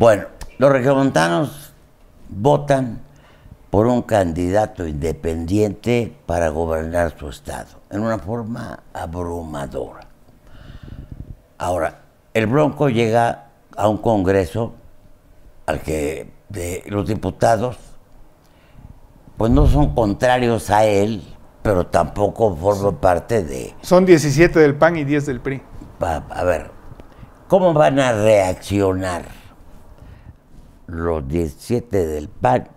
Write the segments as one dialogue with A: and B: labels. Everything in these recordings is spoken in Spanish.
A: Bueno, los regiomontanos votan por un candidato independiente para gobernar su estado, en una forma abrumadora. Ahora, el Bronco llega a un congreso al que de los diputados pues no son contrarios a él, pero tampoco forman parte de...
B: Son 17 del PAN y 10
A: del PRI. a ver, ¿cómo van a reaccionar? los 17 del PAN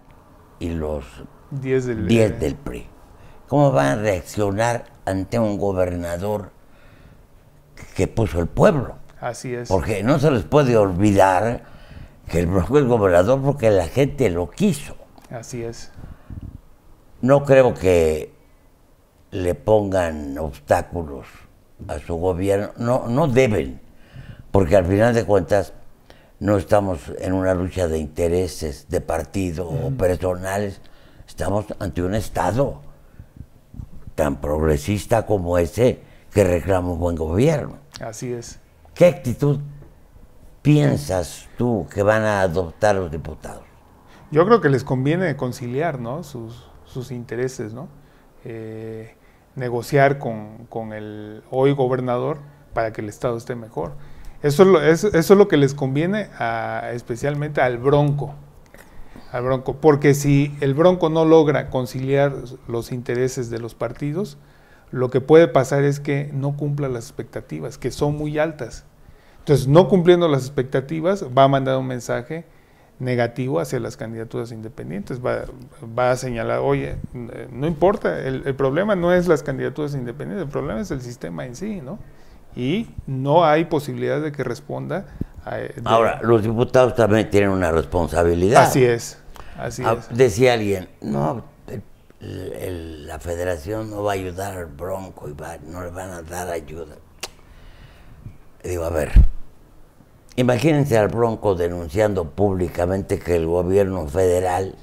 A: y los 10 eh, del, PRI. ¿Cómo van a reaccionar ante un gobernador que puso el pueblo? Así es. Porque no se les puede olvidar que el fue es gobernador porque la gente lo quiso.
B: Así es.
A: No creo que le pongan obstáculos a su gobierno. No, no deben, porque al final de cuentas no estamos en una lucha de intereses, de partido o personales, estamos ante un Estado tan progresista como ese que reclama un buen gobierno. Así es. ¿Qué actitud piensas tú que van a adoptar los diputados?
B: Yo creo que les conviene conciliar sus, intereses, ¿no? Eh, negociar con el hoy gobernador para que el Estado esté mejor eso, eso es lo que les conviene especialmente al bronco. Al bronco. Porque si el bronco no logra conciliar los intereses de los partidos, lo que puede pasar es que no cumpla las expectativas, que son muy altas. Entonces, no cumpliendo las expectativas, va a mandar un mensaje negativo hacia las candidaturas independientes. Va, va a señalar, oye, eh, no importa, el, el, problema no es las candidaturas independientes, el problema es el sistema en sí, ¿no? y no hay posibilidad de que responda. Eh, Ahora,
A: los diputados también tienen una responsabilidad. Así es, así ah, es. Decía alguien, no, la federación no va a ayudar al Bronco y va, no le van a dar ayuda. Digo, a ver, imagínense al Bronco denunciando públicamente que el gobierno federal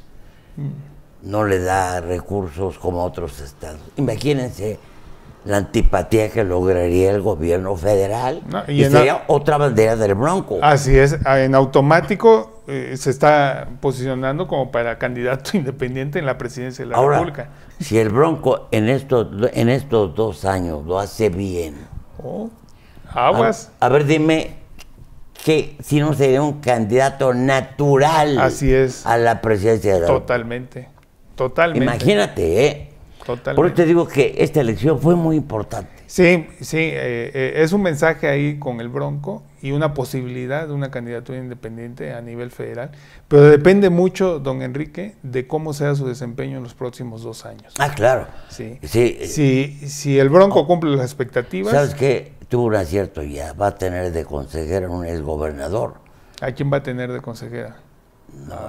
A: mm. no le da recursos como otros estados. Imagínense la antipatía que lograría el gobierno federal y, sería otra bandera del Bronco. Así
B: es, ah, en automático eh, se está posicionando como para candidato independiente en la presidencia de la República.
A: Si el Bronco en estos, en estos dos años lo hace bien.
B: Oh, aguas.
A: A, ver, dime que si no sería un candidato natural Así es. a la presidencia de la República.
B: Totalmente, totalmente. Imagínate, ¿eh? Por eso te digo
A: que esta elección fue muy importante. Sí,
B: sí, eh, eh, es un mensaje ahí con el Bronco y una posibilidad de una candidatura independiente a nivel federal,
A: pero depende
B: mucho, don Enrique, de cómo sea su desempeño en los próximos dos años. Ah, claro. Sí. sí. Eh,
A: si, el Bronco cumple las expectativas. ¿Sabes qué? Tuvo un acierto ya, va a tener de consejera un exgobernador.
B: ¿A quién va a tener de consejera?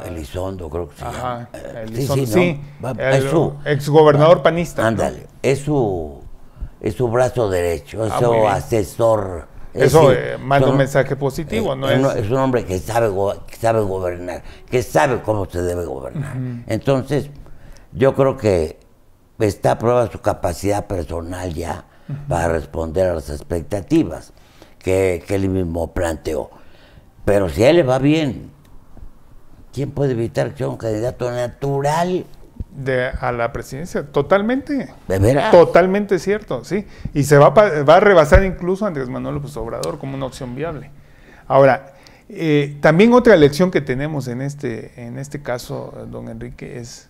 A: Elizondo, creo que eh, sí. sí, sí, sí es su, panista. Ándale, es su, es su brazo derecho, ah, es su asesor. Eso eh, manda un mensaje positivo, eh, ¿no? Es, un hombre que sabe, sabe gobernar, que sabe cómo se debe gobernar. Entonces, yo creo que está a prueba su capacidad personal ya para responder a las expectativas que, que él mismo planteó. Pero si a él le va bien, ¿Quién puede evitar que sea un candidato natural? De, a la presidencia,
B: totalmente. ¿De veras? Totalmente cierto, sí. Y se va, a rebasar incluso a Andrés Manuel López Obrador como una opción viable. Ahora, eh, también otra lección que tenemos en este, en este caso, don Enrique, es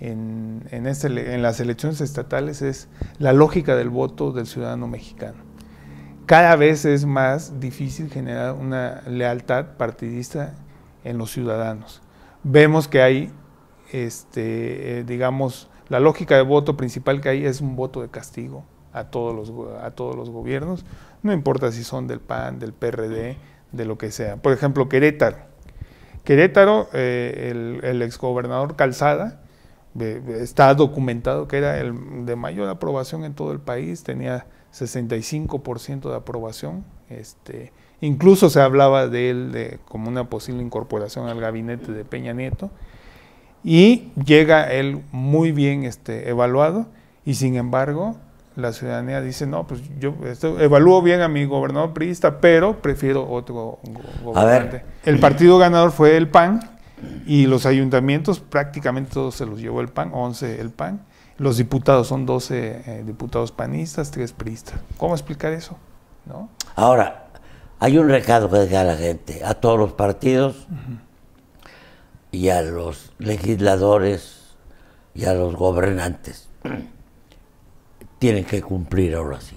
B: en, este en las elecciones estatales es la lógica del voto del ciudadano mexicano. Cada vez es más difícil generar una lealtad partidista en los ciudadanos. Vemos que hay, este, eh, digamos, la lógica de voto principal que hay es un voto de castigo a todos los, a todos los gobiernos, no importa si son del PAN, del PRD, de lo que sea. Por ejemplo, Querétaro. Querétaro, eh, el, exgobernador Calzada, está documentado que era el de mayor aprobación en todo el país, tenía 65% de aprobación este, incluso se hablaba de él como una posible incorporación al gabinete de Peña Nieto. Y llega él muy bien este, evaluado y sin embargo la ciudadanía dice, no, pues yo evalúo bien a mi gobernador priista, pero prefiero otro gobernante. El partido ganador fue el PAN y los ayuntamientos prácticamente todos se los llevó el PAN, 11 el PAN. Los diputados son 12 eh, diputados panistas, 3 priistas. ¿Cómo explicar eso?
A: Ahora, hay un recado que deja a la gente, a todos los partidos y a los legisladores y a los gobernantes. Tienen que cumplir ahora sí.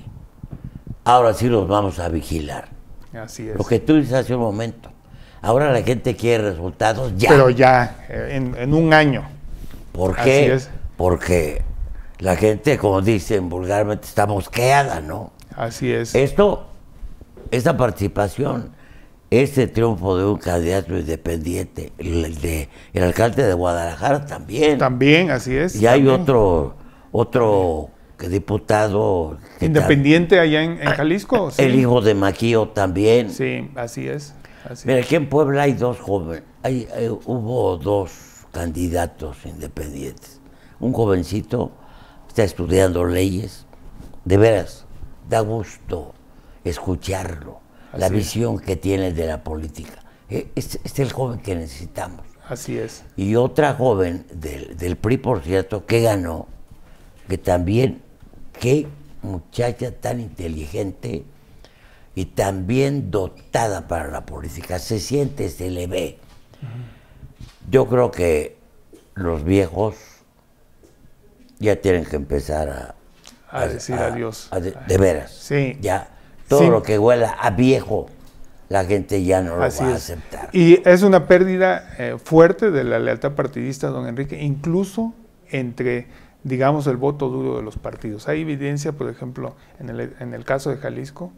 A: Ahora sí los vamos a vigilar. Así es. Lo que tú dices hace un momento. Ahora la gente quiere resultados ya. Pero ya,
B: eh, en, un año.
A: ¿Por qué? Porque la gente, como dicen vulgarmente, está mosqueada, ¿no? Así es. Esto, esta participación, este triunfo de un candidato independiente, el, de, el alcalde de Guadalajara también. También, así es. Y hay otro, otro diputado. independiente allá en, Jalisco. Ah, el hijo de Maquío también. Sí, así es. Mira, aquí en Puebla hay dos jóvenes, hay, eh, hubo dos candidatos independientes. Un jovencito está estudiando leyes, de veras, da gusto escucharlo, la visión que tiene de la política. Este es, el joven que necesitamos. Así es. Y otra joven del, PRI, por cierto, que ganó, que también, qué muchacha tan inteligente y tan bien dotada para la política. Se siente, se le ve. Yo creo que los viejos ya tienen que empezar a,
B: a, decir adiós. de, veras. Sí. Ya. Todo lo
A: que huela a viejo, la gente ya no lo va a
B: aceptar. Y es una pérdida eh, fuerte de la lealtad partidista, don Enrique, incluso entre digamos, el voto duro de los partidos. Hay evidencia, por ejemplo, en el, en el, caso de Jalisco,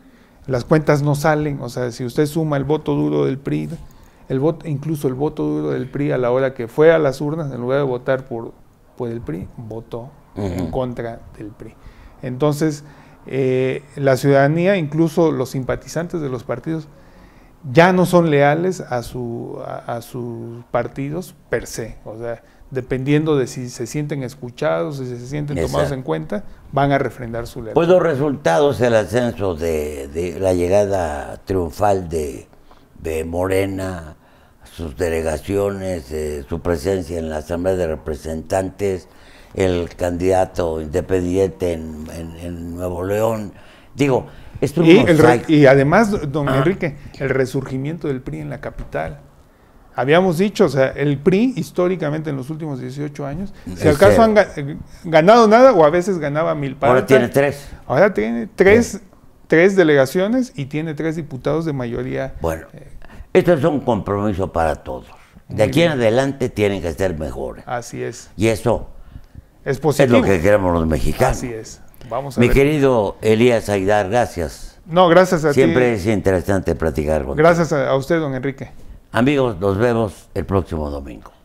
B: las cuentas no salen, o sea, si usted suma el voto duro del PRI, el voto, incluso el voto duro del PRI a la hora que fue a las urnas, en lugar de votar por, por el PRI, votó en contra del PRI. Entonces, eh, la ciudadanía, incluso los simpatizantes de los partidos, ya no son leales a, sus partidos per se. O sea, dependiendo de si se sienten escuchados, si se sienten tomados en cuenta, van a refrendar su lealtad. Pues
A: los resultados del ascenso, de, la llegada triunfal de, Morena, sus delegaciones, eh, su presencia en la Asamblea de Representantes, el candidato independiente en, Nuevo León. Digo, esto y, y
B: además, don Enrique, el resurgimiento del PRI en la capital. Habíamos dicho, o sea, el PRI históricamente en los últimos 18 años, mm, si acaso han ganado nada o a veces ganaba mil para Ahora tiene tres. Ahora tiene tres, delegaciones y tiene tres diputados de mayoría.
A: Bueno, esto es un compromiso para todos. De aquí en adelante tienen que ser mejores. Así es. Y eso es positivo. Es lo que queremos los mexicanos. Así es. Vamos a Mi querido Elías Aidar, gracias. No, gracias a ti. Siempre es interesante platicar
B: Gracias a usted, don Enrique.
A: Amigos, nos vemos el próximo domingo.